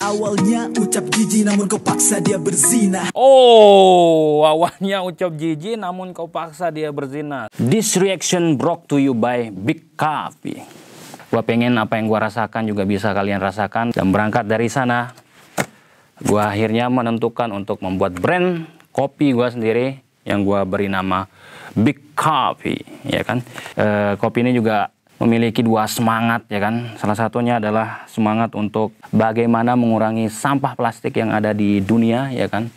Awalnya ucap jiji namun kau paksa dia berzina. Oh, awalnya ucap jiji namun kau paksa dia berzina. This reaction brought to you by Big Coffee. Gua pengen apa yang gua rasakan juga bisa kalian rasakan dan berangkat dari sana. Gua akhirnya menentukan untuk membuat brand kopi gua sendiri yang gua beri nama Big Coffee, ya kan? E, kopi ini juga memiliki dua semangat ya kan. Salah satunya adalah semangat untuk bagaimana mengurangi sampah plastik yang ada di dunia ya kan.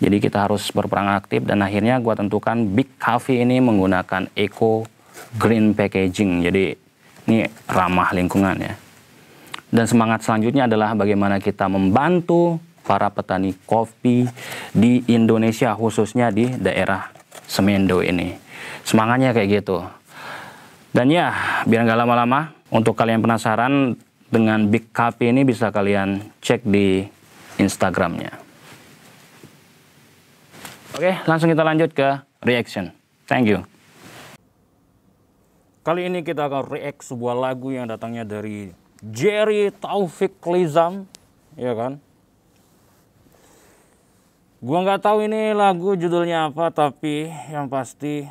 Jadi kita harus berperang aktif dan akhirnya gua tentukan Big Coffee ini menggunakan eco green packaging. Jadi ini ramah lingkungan ya. Dan semangat selanjutnya adalah bagaimana kita membantu para petani kopi di Indonesia khususnya di daerah Semendo ini. Semangatnya kayak gitu. Dan ya, biar nggak lama-lama, untuk kalian penasaran dengan Big Cafe ini bisa kalian cek di Instagramnya. Oke, langsung kita lanjut ke reaction. Thank you. Kali ini kita akan react sebuah lagu yang datangnya dari Jerry Taufik Lizam, ya kan? Gua nggak tahu ini lagu judulnya apa, tapi yang pasti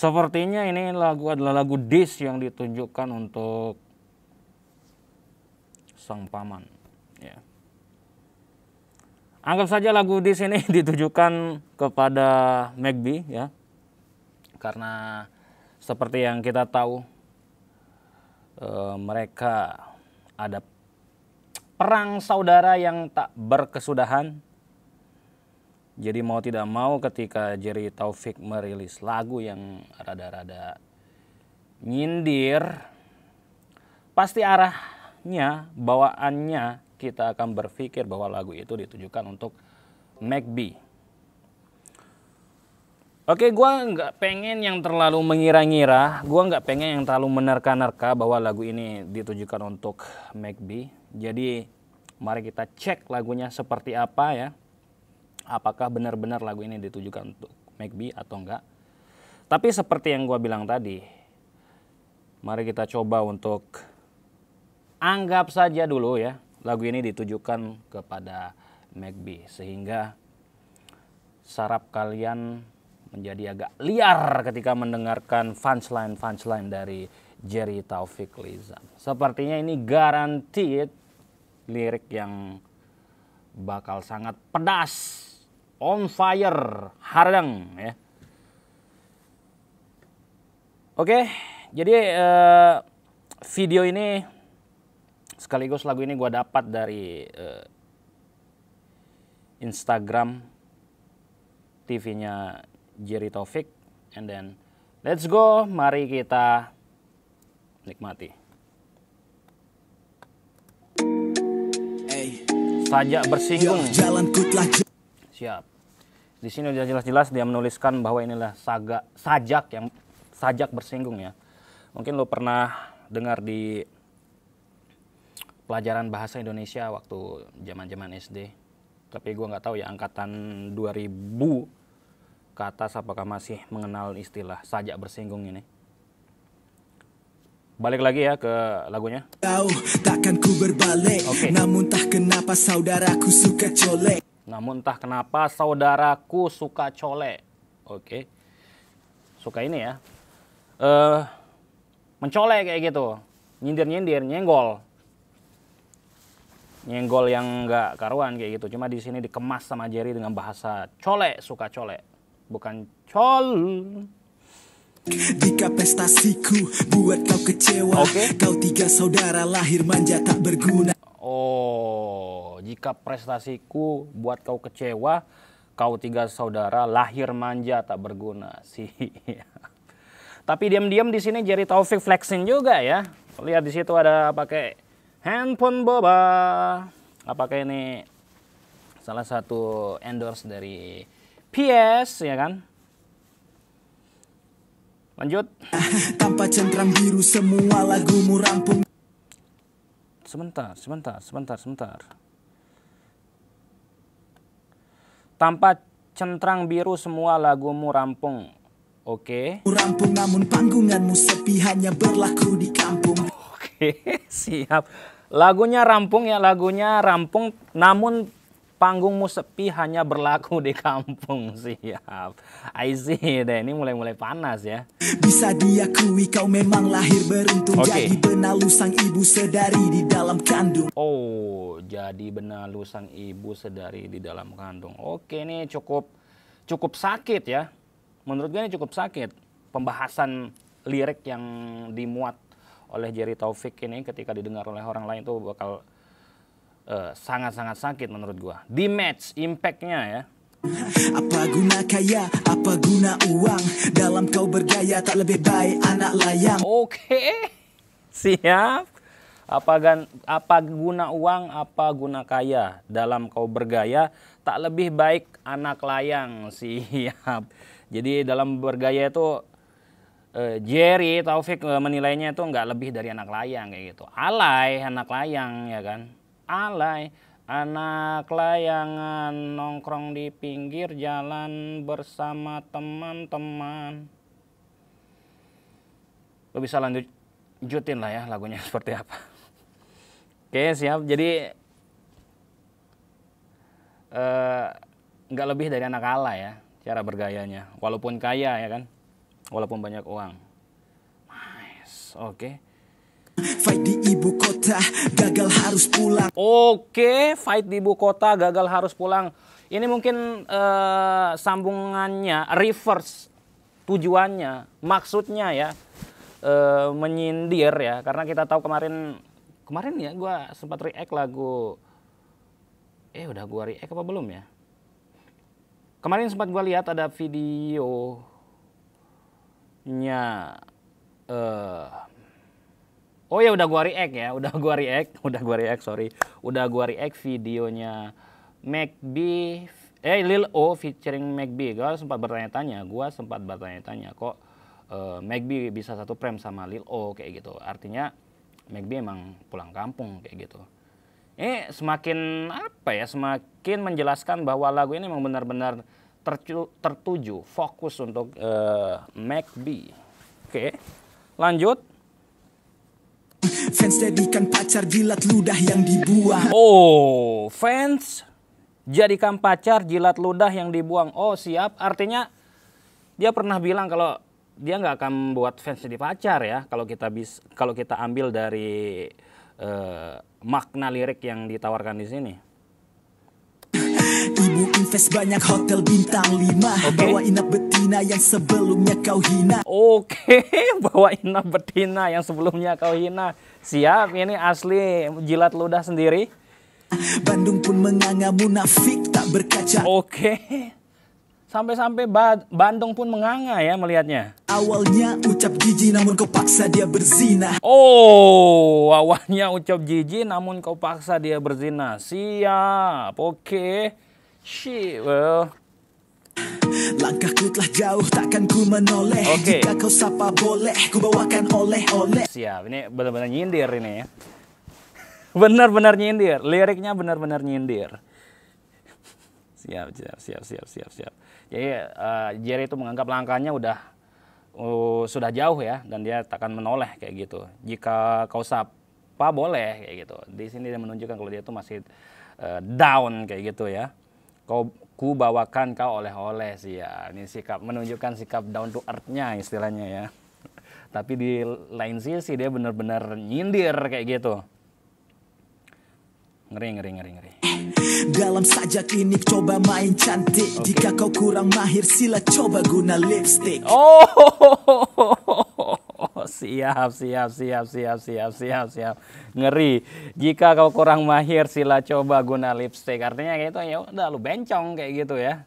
Sepertinya ini lagu adalah lagu dis yang ditunjukkan untuk sang paman. Ya. Anggap saja lagu dis ini ditujukan kepada Megby ya. Karena seperti yang kita tahu e, mereka ada perang saudara yang tak berkesudahan jadi mau tidak mau ketika Jerry Taufik merilis lagu yang rada-rada nyindir, pasti arahnya, bawaannya kita akan berpikir bahwa lagu itu ditujukan untuk McBee. Oke, gue nggak pengen yang terlalu mengira-ngira, gue nggak pengen yang terlalu menerka-nerka bahwa lagu ini ditujukan untuk McBee. Jadi mari kita cek lagunya seperti apa ya apakah benar-benar lagu ini ditujukan untuk McB atau enggak. Tapi seperti yang gue bilang tadi, mari kita coba untuk anggap saja dulu ya lagu ini ditujukan kepada McB sehingga sarap kalian menjadi agak liar ketika mendengarkan punchline punchline dari Jerry Taufik Liza. Sepertinya ini garanti lirik yang bakal sangat pedas on fire, harang ya. Oke, jadi uh, video ini sekaligus lagu ini gue dapat dari uh, Instagram TV-nya Jerry Taufik. And then let's go, mari kita nikmati. Saja bersinggung. Siap. Di sini udah jelas-jelas dia menuliskan bahwa inilah saga sajak yang sajak bersinggung ya. Mungkin lo pernah dengar di pelajaran bahasa Indonesia waktu zaman-zaman SD. Tapi gue nggak tahu ya angkatan 2000 ke atas apakah masih mengenal istilah sajak bersinggung ini balik lagi ya ke lagunya. Tahu takkan ku berbalik, okay. namun tak kenapa saudaraku suka colek. Namun entah kenapa saudaraku suka cole, Oke. Suka ini ya. Eh mencolek kayak gitu. Nyindir-nyindir, nyenggol. Nyenggol yang enggak karuan kayak gitu. Cuma di sini dikemas sama Jerry dengan bahasa cole, suka cole, Bukan col. Jika prestasiku buat kau kecewa, okay. kau tiga saudara lahir manja tak berguna. Oh, jika prestasiku buat kau kecewa, kau tiga saudara lahir manja tak berguna sih. Tapi diam-diam di sini Jerry Taufik flexing juga ya. Lihat di situ ada pakai handphone boba. Apakah ini salah satu endorse dari PS ya kan? Lanjut. Tanpa centang biru semua lagu murampung. Sebentar, sebentar, sebentar, sebentar. Tanpa centrang biru semua lagumu rampung. Oke. Okay. Rampung namun panggunganmu sepi hanya berlaku di kampung. Oke, okay, siap. Lagunya rampung ya, lagunya rampung namun Panggungmu sepi hanya berlaku di kampung. Siap. I see deh, ini mulai-mulai panas ya. Bisa diakui kau memang lahir beruntung. Okay. Jadi benalu sang ibu sedari di dalam kandung. Oh, jadi benalu sang ibu sedari di dalam kandung. Oke, ini cukup cukup sakit ya. Menurut gue ini cukup sakit. Pembahasan lirik yang dimuat oleh Jerry Taufik ini ketika didengar oleh orang lain tuh bakal sangat eh, sangat-sangat sakit menurut gua. Di match impactnya ya. Apa guna kaya, apa guna uang Dalam kau bergaya tak lebih baik anak layang Oke, siap apa, gan, apa guna uang, apa guna kaya Dalam kau bergaya tak lebih baik anak layang Siap Jadi dalam bergaya itu eh, Jerry Taufik eh, menilainya itu nggak lebih dari anak layang kayak gitu Alay anak layang ya kan alay Anak layangan nongkrong di pinggir jalan bersama teman-teman. Lo bisa lanjutin lah ya lagunya seperti apa. Oke siap. Jadi eh, nggak uh, lebih dari anak ala ya cara bergayanya. Walaupun kaya ya kan. Walaupun banyak uang. Nice. Oke. Okay. Fight di ibu kota, gagal harus pulang. Oke, fight di ibu kota, gagal harus pulang. Ini mungkin uh, sambungannya, reverse tujuannya, maksudnya ya uh, menyindir ya, karena kita tahu kemarin kemarin ya gue sempat react lagu eh udah gue react apa belum ya? Kemarin sempat gue lihat ada videonya. nya uh, eh, Oh ya udah gua react ya, udah gua react, udah gua react, sorry. Udah gua react videonya MacB eh Lil O featuring MacB. Gua sempat bertanya-tanya, gua sempat bertanya-tanya kok uh, MacB bisa satu frame sama Lil O kayak gitu. Artinya MacB emang pulang kampung kayak gitu. Ini semakin apa ya, semakin menjelaskan bahwa lagu ini memang benar-benar tertuju fokus untuk uh, MacB. Oke. Okay. Lanjut Fans jadikan pacar jilat ludah yang dibuang. Oh, fans jadikan pacar jilat ludah yang dibuang. Oh, siap. Artinya dia pernah bilang kalau dia nggak akan buat fans jadi pacar ya. Kalau kita bis, kalau kita ambil dari uh, makna lirik yang ditawarkan di sini. Ibu invest banyak hotel bintang 5 okay. bawa inap bet betina yang sebelumnya kau hina. Oke, bawa inap betina yang sebelumnya kau hina. Siap, ini asli jilat ludah sendiri. Bandung pun menganga munafik tak berkaca. Oke. Sampai-sampai ba Bandung pun menganga ya melihatnya. Awalnya ucap jijik namun kau paksa dia berzina. Oh, awalnya ucap jijik namun kau paksa dia berzina. Siap. Oke. Okay. She well. Langkahku telah jauh takkan ku menoleh okay. Jika kau sapa boleh ku bawakan oleh-oleh Siap ini benar-benar nyindir ini ya Benar-benar nyindir Liriknya benar-benar nyindir Siap siap siap siap siap siap Jadi uh, Jerry itu menganggap langkahnya udah uh, sudah jauh ya dan dia takkan menoleh kayak gitu jika kau sapa boleh kayak gitu di sini dia menunjukkan kalau dia itu masih uh, down kayak gitu ya kau ku bawakan kau oleh-oleh sih ya. Ini sikap menunjukkan sikap down to earth istilahnya ya. Tapi di lain sisi dia benar-benar nyindir kayak gitu. Ngeri, ngeri, ngeri, ngeri. Dalam sajak ini coba main cantik. Okay. Jika kau kurang mahir sila coba guna lipstick. Oh. siap, siap, siap, siap, siap, siap, siap. Ngeri. Jika kau kurang mahir, sila coba guna lipstick. Artinya kayak itu ya udah lu bencong kayak gitu ya.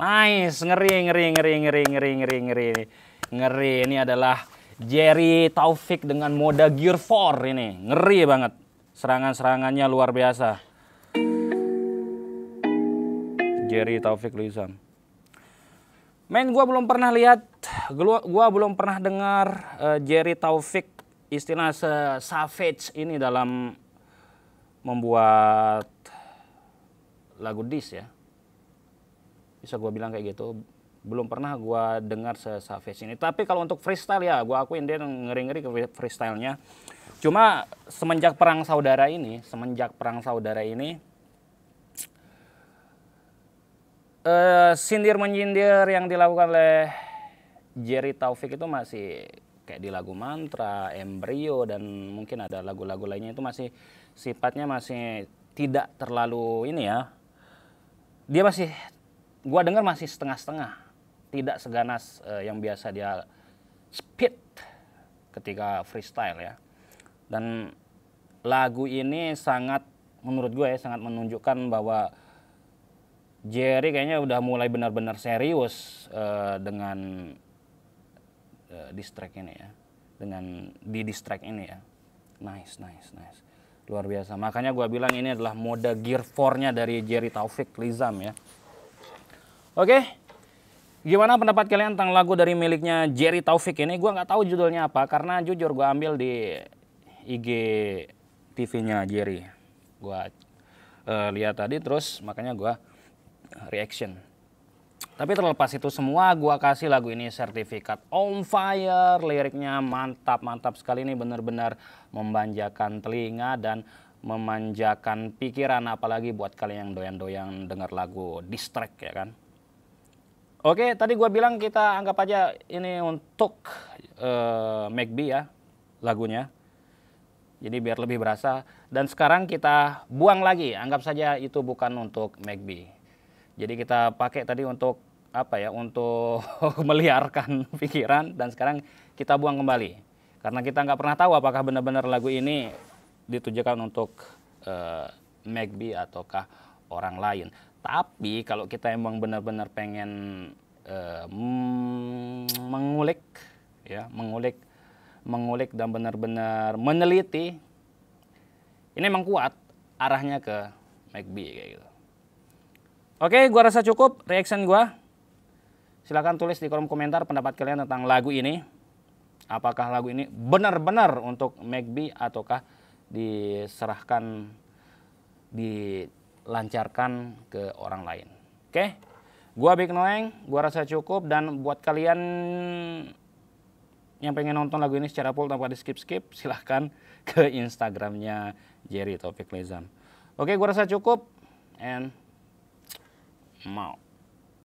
Nice, ngeri, ngeri, ngeri, ngeri, ngeri, ngeri, ngeri. Ngeri, ini adalah Jerry Taufik dengan moda Gear 4 ini. Ngeri banget. Serangan-serangannya luar biasa. Jerry Taufik Luizam. Main gua belum pernah lihat, gua, belum pernah dengar uh, Jerry Taufik istilah se savage ini dalam membuat lagu dis ya. Bisa gua bilang kayak gitu. Belum pernah gua dengar se savage ini. Tapi kalau untuk freestyle ya, gua akuin dia ngeri-ngeri ke freestylenya. Cuma semenjak perang saudara ini, semenjak perang saudara ini, Eh, sindir menyindir yang dilakukan oleh Jerry Taufik itu masih kayak di lagu mantra, Embryo dan mungkin ada lagu-lagu lainnya itu masih sifatnya masih tidak terlalu ini ya. Dia masih gua dengar masih setengah-setengah. Tidak seganas uh, yang biasa dia speed ketika freestyle ya. Dan lagu ini sangat menurut gue ya sangat menunjukkan bahwa Jerry kayaknya udah mulai benar-benar serius uh, dengan uh, distract ini ya, dengan di distract ini ya. Nice, nice, nice. Luar biasa. Makanya gue bilang ini adalah mode gear 4-nya dari Jerry Taufik Lizam ya. Oke. Okay. Gimana pendapat kalian tentang lagu dari miliknya Jerry Taufik ini? Gue nggak tahu judulnya apa karena jujur gue ambil di IG TV-nya Jerry. Gue uh, lihat tadi terus makanya gue reaction. Tapi terlepas itu semua, gue kasih lagu ini sertifikat on fire. Liriknya mantap, mantap sekali ini benar-benar membanjakan telinga dan memanjakan pikiran apalagi buat kalian yang doyan-doyan dengar lagu distract ya kan. Oke, tadi gue bilang kita anggap aja ini untuk uh, B ya lagunya. Jadi biar lebih berasa dan sekarang kita buang lagi, anggap saja itu bukan untuk B. Jadi kita pakai tadi untuk apa ya untuk meliarkan pikiran dan sekarang kita buang kembali karena kita nggak pernah tahu apakah benar-benar lagu ini ditujukan untuk uh, eh, Megby ataukah orang lain. Tapi kalau kita emang benar-benar pengen uh, mengulik ya mengulik mengulik dan benar-benar meneliti ini emang kuat arahnya ke Megby kayak gitu. Oke, gua rasa cukup reaction gua. Silahkan tulis di kolom komentar pendapat kalian tentang lagu ini. Apakah lagu ini benar-benar untuk Magby ataukah diserahkan, dilancarkan ke orang lain. Oke, gua Big Noeng, gua rasa cukup dan buat kalian yang pengen nonton lagu ini secara full tanpa di skip-skip silahkan ke Instagramnya Jerry Topik Lezam. Oke, gua rasa cukup and 帽。